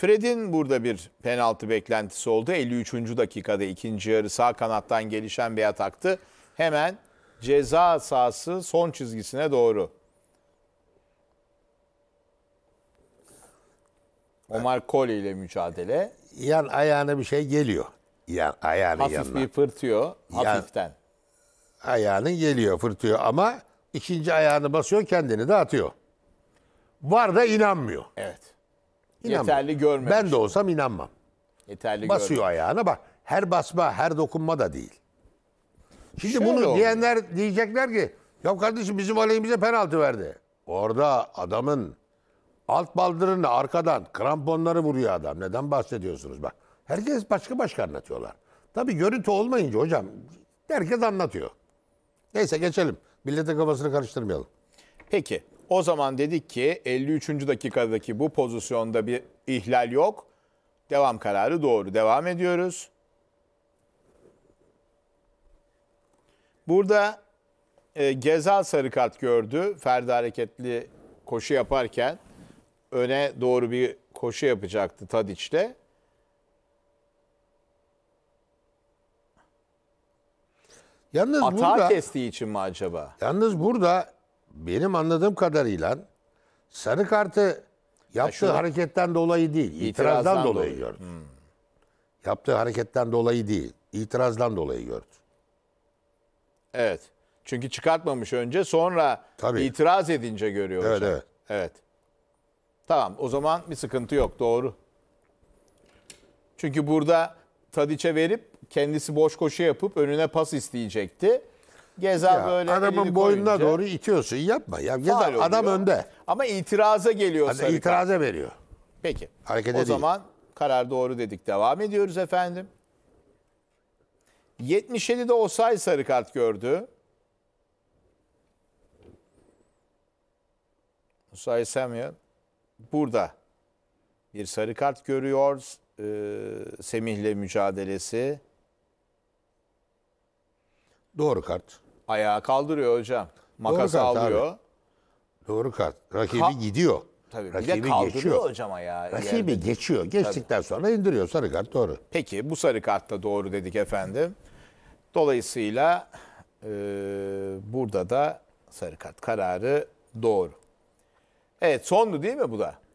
Fred'in burada bir penaltı beklentisi oldu. 53. dakikada ikinci yarı sağ kanattan gelişen bir ataktı. Hemen ceza sahası son çizgisine doğru. Omar Cole ile mücadele. Yan ayağına bir şey geliyor. Yan ayağının Hafif yanına. bir fırtıyor Yan- hafiften. Ayağının geliyor, fırtıyor ama ikinci ayağını basıyor, kendini dağıtıyor. Var da inanmıyor. Evet. İnanmam. Yeterli görmemiş. Ben de olsam inanmam. Yeterli Basıyor görmemiş. ayağına bak. Her basma, her dokunma da değil. Şimdi Şöyle bunu oldu. diyenler diyecekler ki ya kardeşim bizim aleyhimize penaltı verdi. Orada adamın alt baldırını arkadan kramponları vuruyor adam. Neden bahsediyorsunuz bak. Herkes başka başka anlatıyorlar. Tabii görüntü olmayınca hocam herkes anlatıyor. Neyse geçelim. Millete kafasını karıştırmayalım. Peki o zaman dedik ki 53. dakikadaki bu pozisyonda bir ihlal yok. Devam kararı doğru. Devam ediyoruz. Burada e, Gezal sarı kart gördü. Ferdi hareketli koşu yaparken öne doğru bir koşu yapacaktı Tadiç'le. Yalnız Atağı burada, kestiği için mi acaba? Yalnız burada benim anladığım kadarıyla sarı kartı yaptığı şurada- hareketten dolayı değil, itirazdan, İtirazdan dolayı, dolayı. gördü. Hmm. Yaptığı hareketten dolayı değil, itirazdan dolayı gördü. Evet. Çünkü çıkartmamış önce sonra Tabii. itiraz edince görüyor Evet, evet. Evet. Tamam o zaman bir sıkıntı yok doğru. Çünkü burada Tadiç'e verip kendisi boş koşu yapıp önüne pas isteyecekti. Geza ya, böyle adamın boynuna koyunca, doğru itiyorsun. Yapma. Ya, ya adam önde. Ama itiraza geliyor adam itiraza veriyor. Peki. Hareket o değil. zaman karar doğru dedik. Devam ediyoruz efendim. 77'de Osay sarı kart gördü. Osay Samuel burada bir sarı kart görüyor. Ee, Semih'le mücadelesi. Doğru kart. Ayağa kaldırıyor hocam. Makas Doğru kart alıyor. abi. Doğru kart. Rakibi Ka- gidiyor. Tabii bir de Rakibi kaldırıyor geçiyor. hocam ayağı. Rakibi yerde. geçiyor. Geçtikten sonra indiriyor sarı kart doğru. Peki bu sarı kart da doğru dedik efendim. Dolayısıyla e, burada da sarı kart kararı doğru. Evet sondu değil mi bu da?